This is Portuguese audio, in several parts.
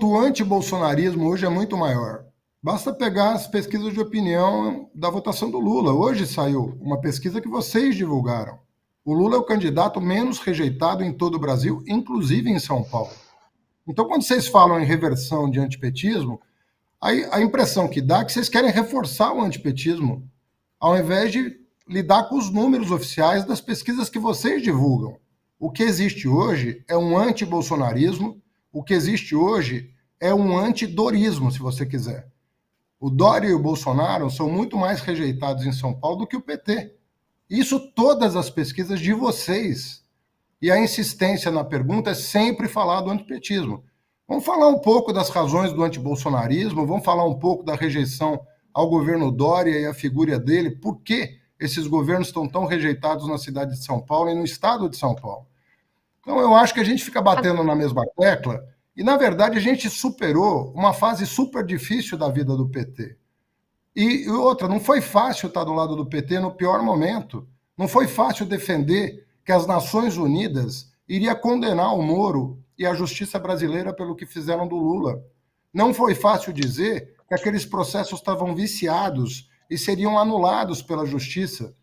do antibolsonarismo hoje é muito maior. Basta pegar as pesquisas de opinião da votação do Lula. Hoje saiu uma pesquisa que vocês divulgaram. O Lula é o candidato menos rejeitado em todo o Brasil, inclusive em São Paulo. Então, quando vocês falam em reversão de antipetismo, aí a impressão que dá é que vocês querem reforçar o antipetismo, ao invés de lidar com os números oficiais das pesquisas que vocês divulgam. O que existe hoje é um antibolsonarismo o que existe hoje é um antidorismo, se você quiser. O Dória e o Bolsonaro são muito mais rejeitados em São Paulo do que o PT. Isso todas as pesquisas de vocês. E a insistência na pergunta é sempre falar do antipetismo. Vamos falar um pouco das razões do antibolsonarismo, vamos falar um pouco da rejeição ao governo Dória e a figura dele, por que esses governos estão tão rejeitados na cidade de São Paulo e no estado de São Paulo. Então, eu acho que a gente fica batendo na mesma tecla e, na verdade, a gente superou uma fase super difícil da vida do PT. E outra, não foi fácil estar do lado do PT no pior momento. Não foi fácil defender que as Nações Unidas iria condenar o Moro e a justiça brasileira pelo que fizeram do Lula. Não foi fácil dizer que aqueles processos estavam viciados e seriam anulados pela justiça.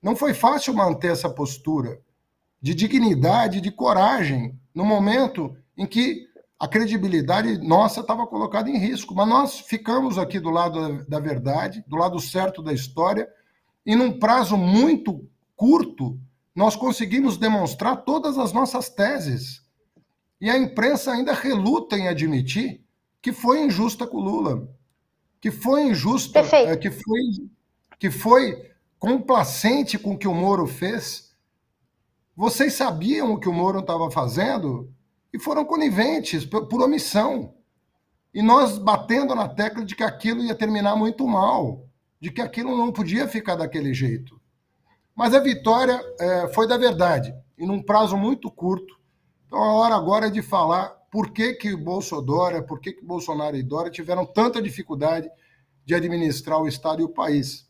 Não foi fácil manter essa postura de dignidade, de coragem, no momento em que a credibilidade nossa estava colocada em risco. Mas nós ficamos aqui do lado da verdade, do lado certo da história, e num prazo muito curto, nós conseguimos demonstrar todas as nossas teses. E a imprensa ainda reluta em admitir que foi injusta com o Lula, que foi injusta, eh, que foi, que foi complacente com o que o Moro fez vocês sabiam o que o Moro estava fazendo e foram coniventes por, por omissão. E nós batendo na tecla de que aquilo ia terminar muito mal, de que aquilo não podia ficar daquele jeito. Mas a vitória é, foi da verdade, e num prazo muito curto. Então a é hora agora é de falar por que, que Bolsonaro, por que, que Bolsonaro e Dória tiveram tanta dificuldade de administrar o Estado e o país.